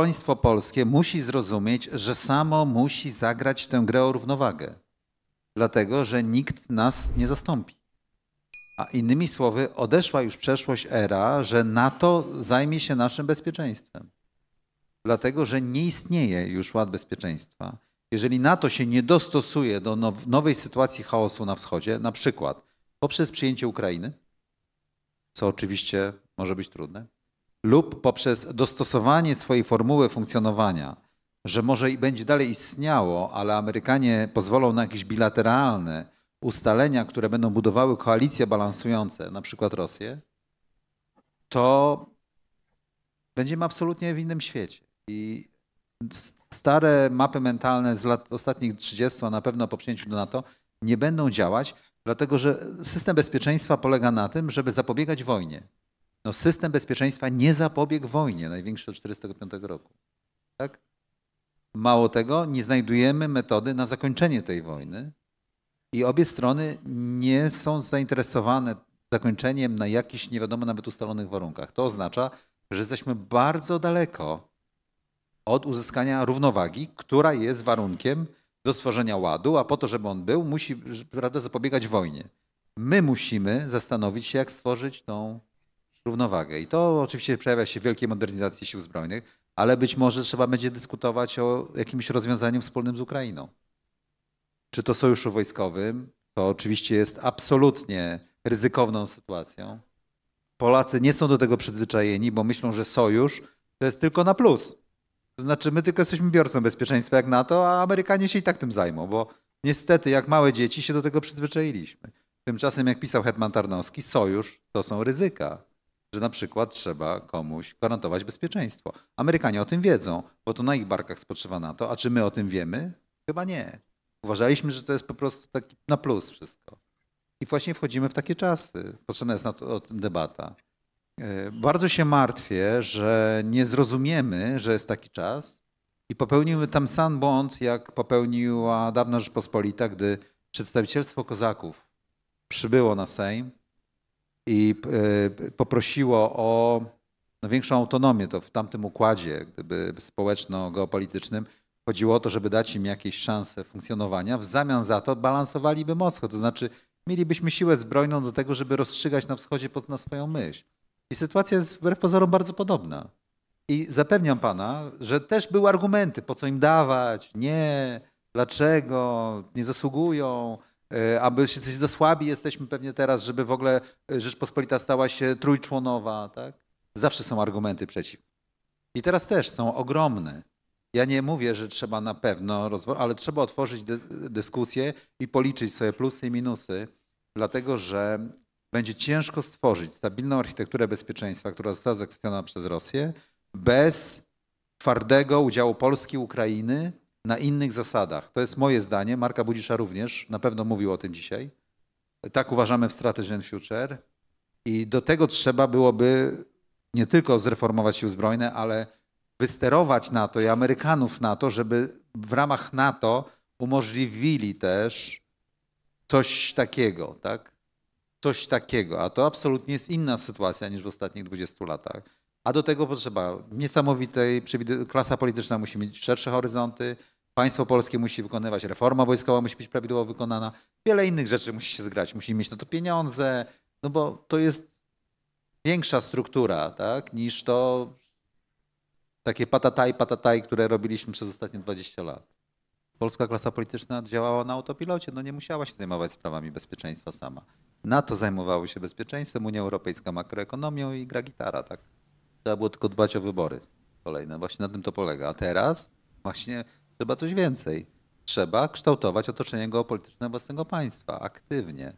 państwo polskie musi zrozumieć, że samo musi zagrać tę grę o równowagę. Dlatego, że nikt nas nie zastąpi. A innymi słowy, odeszła już przeszłość era, że NATO zajmie się naszym bezpieczeństwem. Dlatego, że nie istnieje już ład bezpieczeństwa. Jeżeli NATO się nie dostosuje do nowej sytuacji chaosu na wschodzie, na przykład poprzez przyjęcie Ukrainy, co oczywiście może być trudne, lub poprzez dostosowanie swojej formuły funkcjonowania, że może i będzie dalej istniało, ale Amerykanie pozwolą na jakieś bilateralne ustalenia, które będą budowały koalicje balansujące, na przykład Rosję, to będziemy absolutnie w innym świecie. I stare mapy mentalne z lat ostatnich 30, a na pewno po przyjęciu do NATO, nie będą działać, dlatego że system bezpieczeństwa polega na tym, żeby zapobiegać wojnie. No, system bezpieczeństwa nie zapobiegł wojnie największej od 1945 roku. Tak? Mało tego, nie znajdujemy metody na zakończenie tej wojny i obie strony nie są zainteresowane zakończeniem na jakichś nie wiadomo nawet ustalonych warunkach. To oznacza, że jesteśmy bardzo daleko od uzyskania równowagi, która jest warunkiem do stworzenia ładu, a po to, żeby on był, musi prawda, zapobiegać wojnie. My musimy zastanowić się, jak stworzyć tą równowagę. I to oczywiście przejawia się w wielkiej modernizacji sił zbrojnych, ale być może trzeba będzie dyskutować o jakimś rozwiązaniu wspólnym z Ukrainą. Czy to sojuszu wojskowym, to oczywiście jest absolutnie ryzykowną sytuacją. Polacy nie są do tego przyzwyczajeni, bo myślą, że sojusz to jest tylko na plus. To znaczy, my tylko jesteśmy biorcą bezpieczeństwa jak NATO, a Amerykanie się i tak tym zajmą, bo niestety, jak małe dzieci, się do tego przyzwyczailiśmy. Tymczasem, jak pisał Hetman Tarnowski, sojusz to są ryzyka że na przykład trzeba komuś gwarantować bezpieczeństwo. Amerykanie o tym wiedzą, bo to na ich barkach spoczywa NATO, a czy my o tym wiemy? Chyba nie. Uważaliśmy, że to jest po prostu taki na plus wszystko. I właśnie wchodzimy w takie czasy. Potrzebna jest na to, o tym debata. E, bardzo się martwię, że nie zrozumiemy, że jest taki czas i popełnimy tam sam błąd, jak popełniła dawna Rzeczpospolita, gdy przedstawicielstwo kozaków przybyło na Sejm i e, poprosiło o no, większą autonomię. To w tamtym układzie gdyby społeczno-geopolitycznym chodziło o to, żeby dać im jakieś szanse funkcjonowania. W zamian za to balansowaliby Moskwę, to znaczy mielibyśmy siłę zbrojną do tego, żeby rozstrzygać na wschodzie pod, na swoją myśl. I sytuacja jest wbrew pozorom bardzo podobna. I zapewniam pana, że też były argumenty, po co im dawać, nie, dlaczego, nie zasługują, E, aby się coś za słabi jesteśmy pewnie teraz, żeby w ogóle e, Rzeczpospolita stała się trójczłonowa, tak? Zawsze są argumenty przeciw. I teraz też są ogromne. Ja nie mówię, że trzeba na pewno ale trzeba otworzyć dy dyskusję i policzyć sobie plusy i minusy, dlatego że będzie ciężko stworzyć stabilną architekturę bezpieczeństwa, która została zakwestionowana przez Rosję, bez twardego udziału Polski, Ukrainy na innych zasadach. To jest moje zdanie, Marka Budzisza również, na pewno mówił o tym dzisiaj. Tak uważamy w Strategy and Future i do tego trzeba byłoby nie tylko zreformować siły zbrojne, ale wysterować NATO i Amerykanów na to, żeby w ramach NATO umożliwili też coś takiego, tak? Coś takiego, a to absolutnie jest inna sytuacja niż w ostatnich 20 latach. A do tego potrzeba niesamowitej, klasa polityczna musi mieć szersze horyzonty, państwo polskie musi wykonywać, reforma wojskowa musi być prawidłowo wykonana, wiele innych rzeczy musi się zgrać, musi mieć na to pieniądze, no bo to jest większa struktura, tak, niż to takie patataj, patataj, które robiliśmy przez ostatnie 20 lat. Polska klasa polityczna działała na autopilocie, no nie musiała się zajmować sprawami bezpieczeństwa sama. NATO zajmowało się bezpieczeństwem, Unia Europejska makroekonomią i gra gitara, tak. Trzeba było tylko dbać o wybory kolejne. Właśnie na tym to polega. A teraz właśnie trzeba coś więcej. Trzeba kształtować otoczenie geopolityczne własnego państwa aktywnie.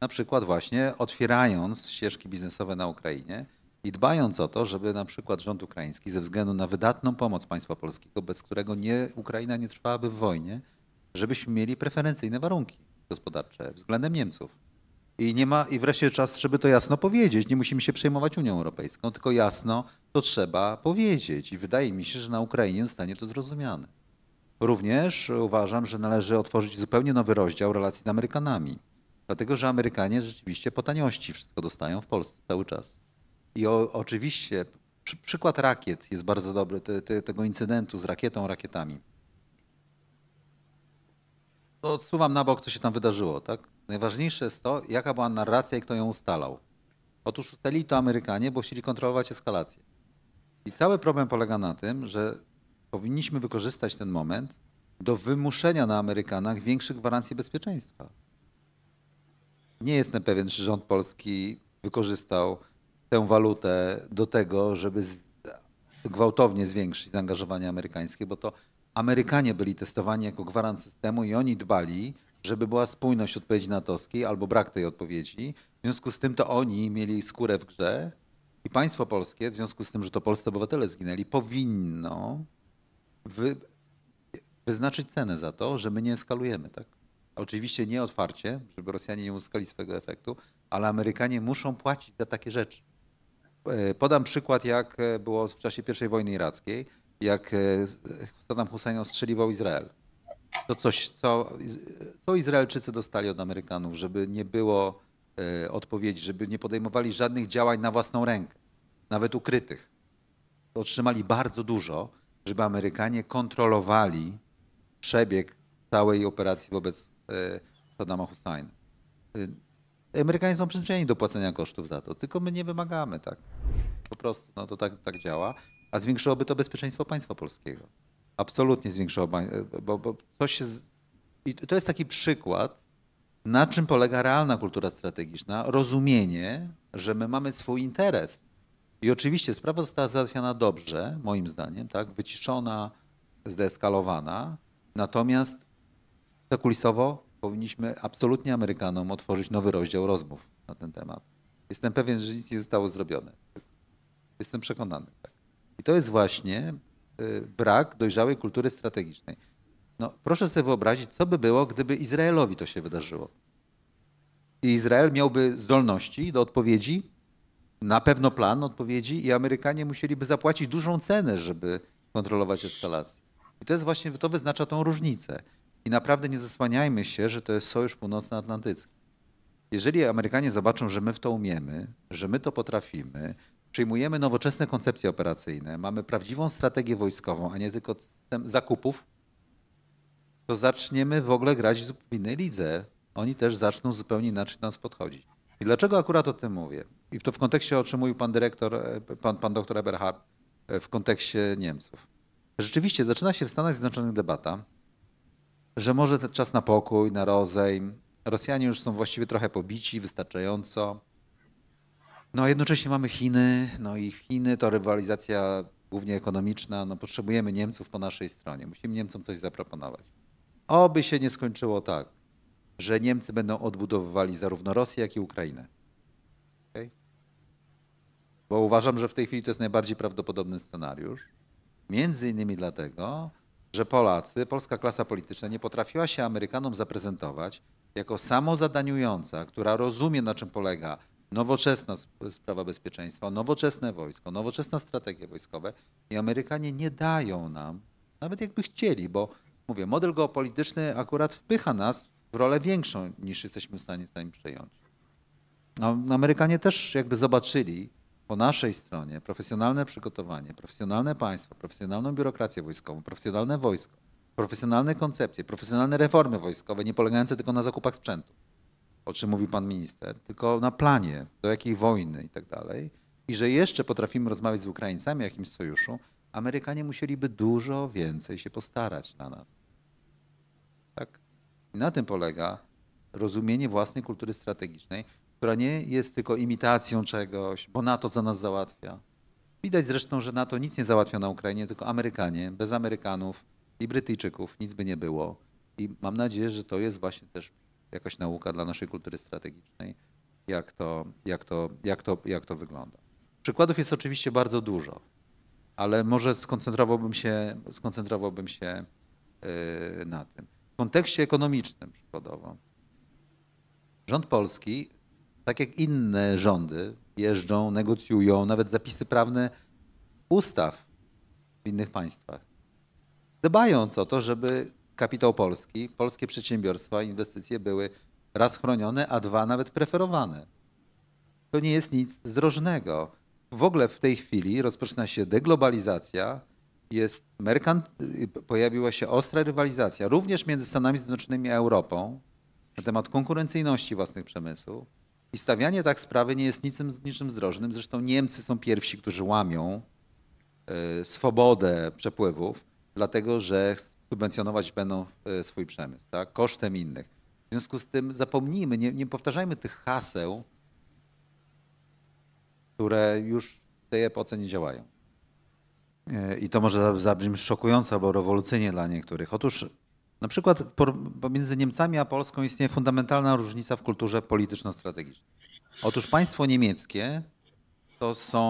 Na przykład właśnie otwierając ścieżki biznesowe na Ukrainie i dbając o to, żeby na przykład rząd ukraiński ze względu na wydatną pomoc państwa polskiego, bez którego nie, Ukraina nie trwałaby w wojnie, żebyśmy mieli preferencyjne warunki gospodarcze względem Niemców. I, nie ma, I wreszcie czas, żeby to jasno powiedzieć. Nie musimy się przejmować Unią Europejską, tylko jasno to trzeba powiedzieć. I wydaje mi się, że na Ukrainie zostanie to zrozumiane. Również uważam, że należy otworzyć zupełnie nowy rozdział relacji z Amerykanami. Dlatego, że Amerykanie rzeczywiście po taniości wszystko dostają w Polsce cały czas. I o, oczywiście przy, przykład rakiet jest bardzo dobry, te, te, tego incydentu z rakietą, rakietami. odsuwam na bok, co się tam wydarzyło, tak? Najważniejsze jest to, jaka była narracja i kto ją ustalał. Otóż ustalili to Amerykanie, bo chcieli kontrolować eskalację. I cały problem polega na tym, że powinniśmy wykorzystać ten moment do wymuszenia na Amerykanach większych gwarancji bezpieczeństwa. Nie jestem pewien, czy rząd polski wykorzystał tę walutę do tego, żeby gwałtownie zwiększyć zaangażowanie amerykańskie, bo to Amerykanie byli testowani jako gwarant systemu i oni dbali żeby była spójność odpowiedzi natowskiej albo brak tej odpowiedzi. W związku z tym to oni mieli skórę w grze i państwo polskie, w związku z tym, że to polscy obywatele zginęli, powinno wy, wyznaczyć cenę za to, że my nie eskalujemy. Tak? Oczywiście nie otwarcie, żeby Rosjanie nie uzyskali swojego efektu, ale Amerykanie muszą płacić za takie rzeczy. E, podam przykład, jak e, było w czasie I wojny irackiej, jak e, Saddam Hussein ostrzeliwał Izrael to coś, co, co Izraelczycy dostali od Amerykanów, żeby nie było e, odpowiedzi, żeby nie podejmowali żadnych działań na własną rękę, nawet ukrytych. Otrzymali bardzo dużo, żeby Amerykanie kontrolowali przebieg całej operacji wobec y, Saddama Husseina. E, Amerykanie są przyzwyczajeni do płacenia kosztów za to, tylko my nie wymagamy, tak? Po prostu, no to tak, tak działa. A zwiększyłoby to bezpieczeństwo państwa polskiego. Absolutnie zwiększa bo, bo coś się. Z... I to jest taki przykład, na czym polega realna kultura strategiczna, rozumienie, że my mamy swój interes. I oczywiście sprawa została załatwiona dobrze, moim zdaniem, tak? wyciszona, zdeeskalowana, natomiast kulisowo powinniśmy absolutnie Amerykanom otworzyć nowy rozdział rozmów na ten temat. Jestem pewien, że nic nie zostało zrobione. Jestem przekonany. Tak. I to jest właśnie Y, brak dojrzałej kultury strategicznej. No, proszę sobie wyobrazić, co by było, gdyby Izraelowi to się wydarzyło. I Izrael miałby zdolności do odpowiedzi, na pewno plan odpowiedzi, i Amerykanie musieliby zapłacić dużą cenę, żeby kontrolować eskalację. I to jest właśnie, to wyznacza tą różnicę. I naprawdę nie zasłaniajmy się, że to jest Sojusz Północnoatlantycki. Jeżeli Amerykanie zobaczą, że my w to umiemy, że my to potrafimy, przyjmujemy nowoczesne koncepcje operacyjne, mamy prawdziwą strategię wojskową, a nie tylko zakupów, to zaczniemy w ogóle grać w zupełnie innej lidze. Oni też zaczną zupełnie inaczej do nas podchodzić. I dlaczego akurat o tym mówię? I to w kontekście, o czym mówił pan dyrektor, e, pan, pan doktor Eberhard, e, w kontekście Niemców. Rzeczywiście zaczyna się w Stanach Zjednoczonych debata, że może czas na pokój, na rozejm. Rosjanie już są właściwie trochę pobici, wystarczająco. No a jednocześnie mamy Chiny, no i Chiny to rywalizacja głównie ekonomiczna, no potrzebujemy Niemców po naszej stronie, musimy Niemcom coś zaproponować. Oby się nie skończyło tak, że Niemcy będą odbudowywali zarówno Rosję, jak i Ukrainę. Okay? Bo uważam, że w tej chwili to jest najbardziej prawdopodobny scenariusz. Między innymi dlatego, że Polacy, polska klasa polityczna nie potrafiła się Amerykanom zaprezentować jako samozadaniująca, która rozumie na czym polega nowoczesna sprawa bezpieczeństwa, nowoczesne wojsko, nowoczesna strategia wojskowe i Amerykanie nie dają nam, nawet jakby chcieli, bo mówię, model geopolityczny akurat wpycha nas w rolę większą niż jesteśmy w stanie sami przejąć. No, Amerykanie też jakby zobaczyli po naszej stronie profesjonalne przygotowanie, profesjonalne państwo, profesjonalną biurokrację wojskową, profesjonalne wojsko, profesjonalne koncepcje, profesjonalne reformy wojskowe, nie polegające tylko na zakupach sprzętu o czym mówił pan minister, tylko na planie, do jakiej wojny i tak dalej. I że jeszcze potrafimy rozmawiać z Ukraińcami o jakimś sojuszu, Amerykanie musieliby dużo więcej się postarać na nas. Tak? I na tym polega rozumienie własnej kultury strategicznej, która nie jest tylko imitacją czegoś, bo NATO za nas załatwia. Widać zresztą, że NATO nic nie załatwia na Ukrainie, tylko Amerykanie, bez Amerykanów i Brytyjczyków nic by nie było. I mam nadzieję, że to jest właśnie też jakaś nauka dla naszej kultury strategicznej, jak to, jak to, jak to, jak to wygląda. Przykładów jest oczywiście bardzo dużo, ale może skoncentrowałbym się, skoncentrowałbym się y, na tym. W kontekście ekonomicznym przykładowo. Rząd polski, tak jak inne rządy, jeżdżą, negocjują nawet zapisy prawne ustaw w innych państwach, dbając o to, żeby kapitał polski, polskie przedsiębiorstwa, inwestycje były raz chronione, a dwa nawet preferowane. To nie jest nic zdrożnego. W ogóle w tej chwili rozpoczyna się deglobalizacja, jest merkant, y, pojawiła się ostra rywalizacja również między Stanami Zjednoczonymi a Europą na temat konkurencyjności własnych przemysłów. I stawianie tak sprawy nie jest niczym, niczym zdrożnym. Zresztą Niemcy są pierwsi, którzy łamią y, swobodę przepływów, dlatego że subwencjonować będą e, swój przemysł, tak? kosztem innych. W związku z tym zapomnijmy, nie, nie powtarzajmy tych haseł, które już w tej epoce nie działają. E, I to może zabrzmi szokująco albo rewolucyjnie dla niektórych. Otóż na przykład pomiędzy Niemcami a Polską istnieje fundamentalna różnica w kulturze polityczno-strategicznej. Otóż państwo niemieckie to są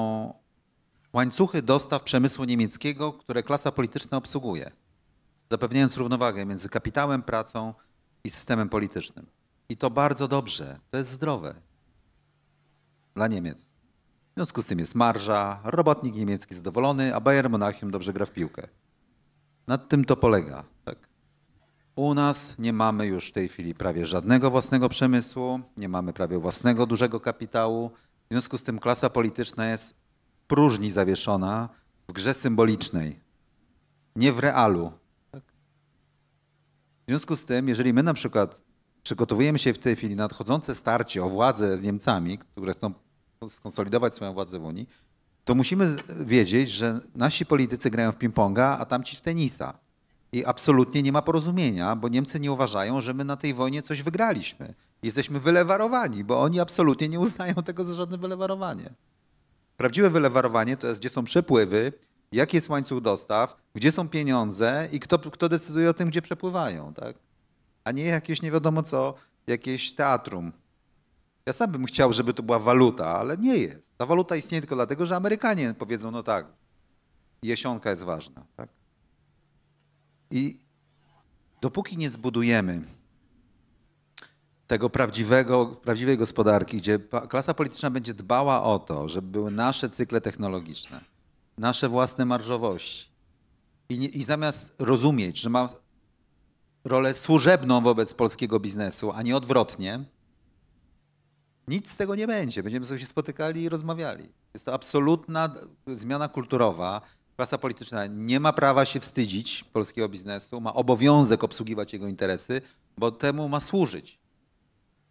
łańcuchy dostaw przemysłu niemieckiego, które klasa polityczna obsługuje zapewniając równowagę między kapitałem, pracą i systemem politycznym. I to bardzo dobrze, to jest zdrowe dla Niemiec. W związku z tym jest marża, robotnik niemiecki zadowolony, a Bayern Monachium dobrze gra w piłkę. Nad tym to polega. Tak? U nas nie mamy już w tej chwili prawie żadnego własnego przemysłu, nie mamy prawie własnego dużego kapitału. W związku z tym klasa polityczna jest próżni zawieszona w grze symbolicznej, nie w realu, w związku z tym, jeżeli my na przykład przygotowujemy się w tej chwili na nadchodzące starcie o władzę z Niemcami, które chcą skonsolidować swoją władzę w Unii, to musimy wiedzieć, że nasi politycy grają w ping-ponga, a tamci w tenisa. I absolutnie nie ma porozumienia, bo Niemcy nie uważają, że my na tej wojnie coś wygraliśmy. Jesteśmy wylewarowani, bo oni absolutnie nie uznają tego za żadne wylewarowanie. Prawdziwe wylewarowanie to jest, gdzie są przepływy, jaki jest łańcuch dostaw, gdzie są pieniądze i kto, kto decyduje o tym, gdzie przepływają, tak? A nie jakieś nie wiadomo co, jakieś teatrum. Ja sam bym chciał, żeby to była waluta, ale nie jest. Ta waluta istnieje tylko dlatego, że Amerykanie powiedzą, no tak, jesionka jest ważna, tak? I dopóki nie zbudujemy tego prawdziwego, prawdziwej gospodarki, gdzie klasa polityczna będzie dbała o to, żeby były nasze cykle technologiczne, nasze własne marżowości. I, nie, I, zamiast rozumieć, że ma rolę służebną wobec polskiego biznesu, a nie odwrotnie, nic z tego nie będzie. Będziemy sobie się spotykali i rozmawiali. Jest to absolutna zmiana kulturowa. Klasa polityczna nie ma prawa się wstydzić polskiego biznesu, ma obowiązek obsługiwać jego interesy, bo temu ma służyć.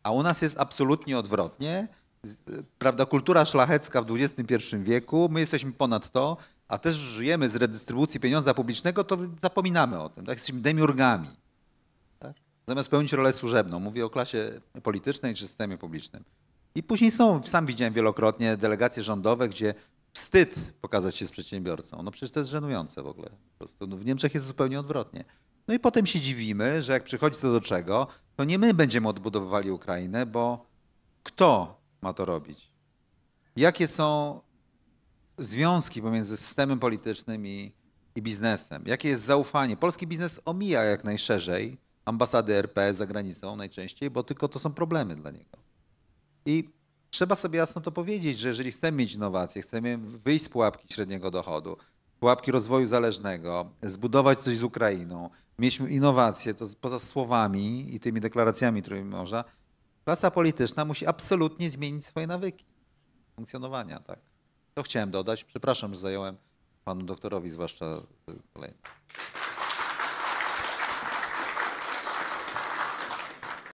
A u nas jest absolutnie odwrotnie E, prawda, kultura szlachecka w XXI wieku, my jesteśmy ponad to, a też żyjemy z redystrybucji pieniądza publicznego, to zapominamy o tym, tak? jesteśmy demiurgami. Tak? Zamiast pełnić rolę służebną, mówię o klasie politycznej czy systemie publicznym. I później są, sam widziałem wielokrotnie delegacje rządowe, gdzie wstyd pokazać się z przedsiębiorcą. No przecież to jest żenujące w ogóle. Po prostu. No w Niemczech jest zupełnie odwrotnie. No i potem się dziwimy, że jak przychodzi co do czego, to nie my będziemy odbudowywali Ukrainę, bo kto ma to robić. Jakie są związki pomiędzy systemem politycznym i, i biznesem? Jakie jest zaufanie? Polski biznes omija jak najszerzej ambasady RP za granicą najczęściej, bo tylko to są problemy dla niego. I trzeba sobie jasno to powiedzieć, że jeżeli chcemy mieć innowacje, chcemy wyjść z pułapki średniego dochodu, pułapki rozwoju zależnego, zbudować coś z Ukrainą, mieć innowacje, to poza słowami i tymi deklaracjami Trójmorza, klasa polityczna musi absolutnie zmienić swoje nawyki funkcjonowania. Tak? To chciałem dodać. Przepraszam, że zająłem panu doktorowi zwłaszcza y, kolejne.